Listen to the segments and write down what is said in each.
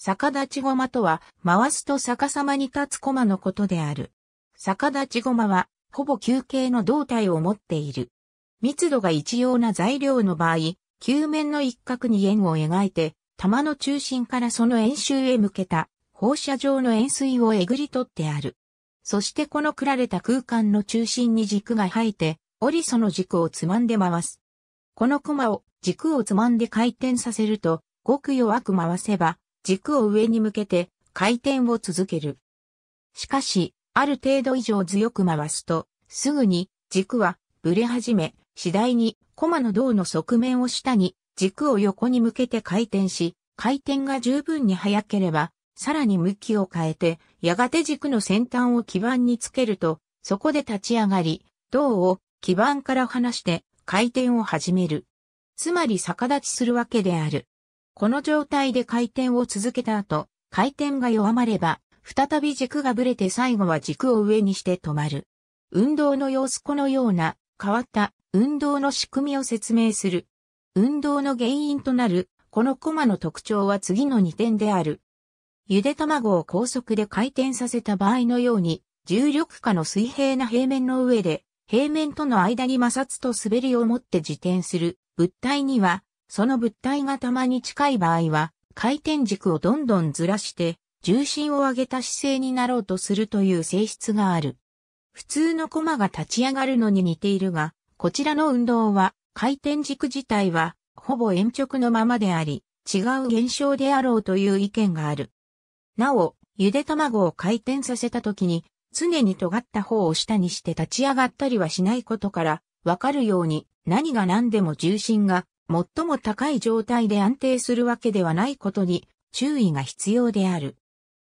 逆立ち駒とは、回すと逆さまに立つ駒のことである。逆立ち駒は、ほぼ球形の胴体を持っている。密度が一様な材料の場合、球面の一角に円を描いて、玉の中心からその円周へ向けた放射状の円錐をえぐり取ってある。そしてこのくられた空間の中心に軸が生えて、折りその軸をつまんで回す。この駒を軸をつまんで回転させると、ごく弱く回せば、軸を上に向けて回転を続ける。しかし、ある程度以上強く回すと、すぐに軸はブレ始め、次第にコマの胴の側面を下に軸を横に向けて回転し、回転が十分に速ければ、さらに向きを変えて、やがて軸の先端を基板につけると、そこで立ち上がり、胴を基板から離して回転を始める。つまり逆立ちするわけである。この状態で回転を続けた後、回転が弱まれば、再び軸がブレて最後は軸を上にして止まる。運動の様子このような変わった運動の仕組みを説明する。運動の原因となるこのコマの特徴は次の2点である。ゆで卵を高速で回転させた場合のように、重力下の水平な平面の上で、平面との間に摩擦と滑りをもって自転する物体には、その物体がたまに近い場合は、回転軸をどんどんずらして、重心を上げた姿勢になろうとするという性質がある。普通のコマが立ち上がるのに似ているが、こちらの運動は、回転軸自体は、ほぼ鉛直のままであり、違う現象であろうという意見がある。なお、ゆで卵を回転させた時に、常に尖った方を下にして立ち上がったりはしないことから、わかるように、何が何でも重心が最も高い状態で安定するわけではないことに注意が必要である。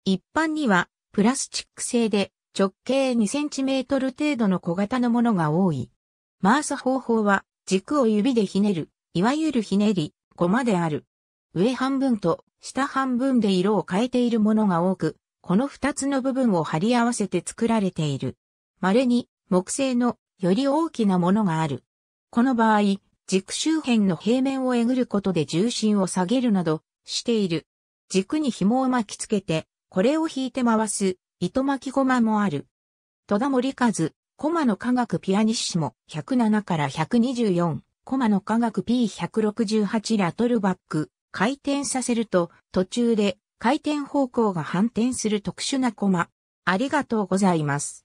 一般にはプラスチック製で直径 2cm 程度の小型のものが多い。回す方法は軸を指でひねる、いわゆるひねり、コマである。上半分と下半分で色を変えているものが多く、この二つの部分を貼り合わせて作られている。稀に木製のより大きなものがある。この場合、軸周辺の平面をえぐることで重心を下げるなどしている。軸に紐を巻きつけて、これを引いて回す糸巻き駒もある。戸田森和、駒の科学ピアニッシモ107から124、駒の科学 P168 ラトルバック、回転させると途中で回転方向が反転する特殊な駒。ありがとうございます。